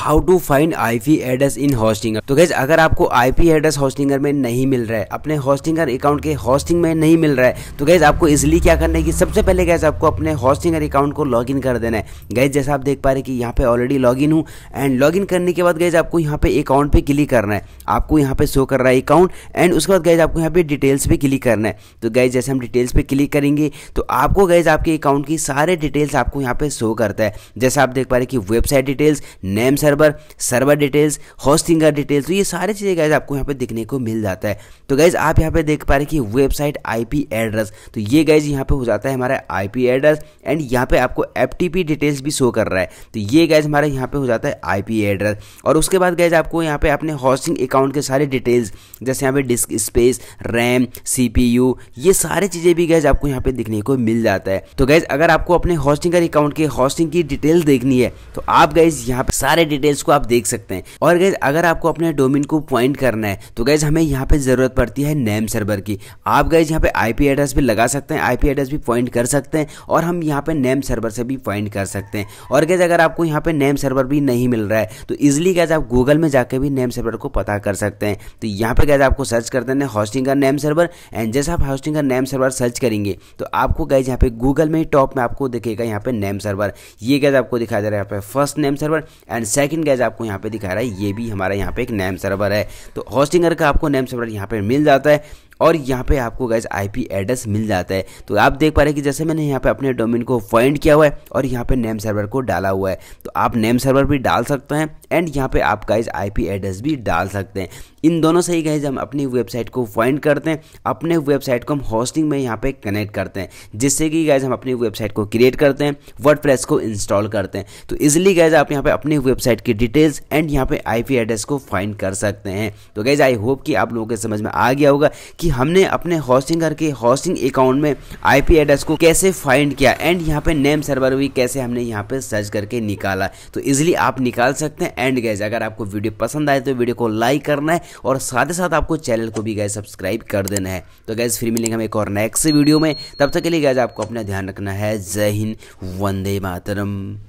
how to find I P address in Hostinger तो guys अगर आपको आई पी एड्रेस होस्टिंगर में नहीं मिल रहा है अपने होस्टिंगर अकाउंट के होस्टिंग में नहीं मिल रहा है तो गैस आपको इजिली क्या करना है कि सबसे पहले गैस आपको अपने होस्टिंगर अकाउंट को लॉग इन कर देना है गैस जैसा आप देख पा रहे कि यहाँ पे ऑलरेडी लॉग इन हूँ एंड लॉग इन करने के बाद गैस आपको यहाँ पे अकाउंट पे क्लिक करना है आपको यहाँ पे शो कर रहा है अकाउंट एंड उसके बाद गैस आपको यहाँ पे डिटेल्स पे क्लिक करना है तो गैस जैसे हम डिटेल्स पे क्लिक करेंगे तो आपको गैस आपके अकाउंट की सारे डिटेल्स आपको यहाँ पे शो करता है जैसे आप देख पा रहे कि website details names server server details hosting का डिटेल्स तो ये सारी चीज़ें गाइज आपको यहाँ पे देखने को मिल जाता है तो गाइज आप यहाँ पे देख पा रहे कि वेबसाइट आईपी एड्रेस तो ये गाइज यहाँ पे हो जाता है हमारा आईपी एड्रेस एंड यहाँ पे आपको एफटीपी डिटेल्स भी शो कर रहा है तो ये गाइज हमारा यहाँ पे हो जाता है आईपी एड्रेस और उसके बाद गाइज आपको यहाँ पे अपने हॉस्टिंग अकाउंट के सारे डिटेल्स जैसे यहाँ पे डिस्क स्पेस रैम सी ये सारी चीज़ें भी गैज आपको यहाँ पे देखने को मिल जाता है तो गैज अगर आपको अपने हॉस्टिंग अकाउंट के हॉस्टिंग की डिटेल देखनी है तो आप गैज यहाँ पे सारे डिटेल्स को आप देख सकते हैं और गैस अगर आपको अपने डोमिन को पॉइंट करना है तो गैस हमें यहाँ पे जरूरत पड़ती है नेम सर्वर की आप गैस यहाँ पे आईपी एड्रेस भी लगा सकते हैं आईपी एड्रेस भी पॉइंट कर सकते हैं और हम यहाँ पे नेम सर्वर से भी पॉइंट कर सकते हैं और गैस अगर आपको यहाँ पे नेम सर्वर भी नहीं मिल रहा है तो इजिली गैस आप गूगल में जाकर भी नेम सर्वर को पता कर सकते हैं तो यहाँ पे गैस आपको सर्च कर देना है हॉस्टिंग का नेम सर्वर एंड जैसे आप हॉस्टिंग का नेम सर्वर सर्च करेंगे तो आपको गैस यहाँ पे गूगल में टॉप में आपको दिखेगा यहाँ पे नेम सर्वर ये गैस आपको दिखाया जा रहा है यहाँ पे first name server and second लेकिन गैज आपको यहाँ पे दिखा रहा है ये भी हमारा यहाँ पे एक नेम सर्वर है तो हॉस्टिंगर का आपको नेम सर्वर यहाँ पे मिल जाता है और यहाँ पे आपको गैस आईपी एड्रेस मिल जाता है तो आप देख पा रहे हैं कि जैसे मैंने यहाँ पे अपने डोमेन को फाइंड किया हुआ है और यहाँ पे नेम सर्वर को डाला हुआ है तो आप नेम सर्वर भी डाल सकते हैं एंड यहाँ पे आप गाइज आईपी एड्रेस भी डाल सकते हैं इन दोनों से ही गाइज हम अपनी वेबसाइट को फाइंड करते हैं अपने वेबसाइट को हम होस्टिंग में यहाँ पे कनेक्ट करते हैं जिससे कि गाइज हम अपनी वेबसाइट को क्रिएट करते हैं वर्ड को इंस्टॉल करते हैं तो इजिली गाइज आप यहाँ पे अपनी वेबसाइट की डिटेल्स एंड यहाँ पे आई एड्रेस को फाइंड कर सकते हैं तो गाइज आई होप कि आप लोगों के समझ में आ गया होगा कि हमने अपने हॉस्टिंग के हॉस्टिंग अकाउंट में आईपी एड्रेस को कैसे फाइंड किया एंड यहाँ पे नेम सर्वर भी कैसे हमने यहाँ पे सर्च करके निकाला तो इजिली आप निकाल सकते हैं एंड गैस अगर आपको वीडियो पसंद आए तो वीडियो को लाइक करना है और साथ ही साथ आपको चैनल को भी गए सब्सक्राइब कर देना है तो गैस फिर मिलेंगे हम एक और नेक्स्ट वीडियो में तब तक के लिए गैस आपको अपना ध्यान रखना है जय हिंद वंदे मातरम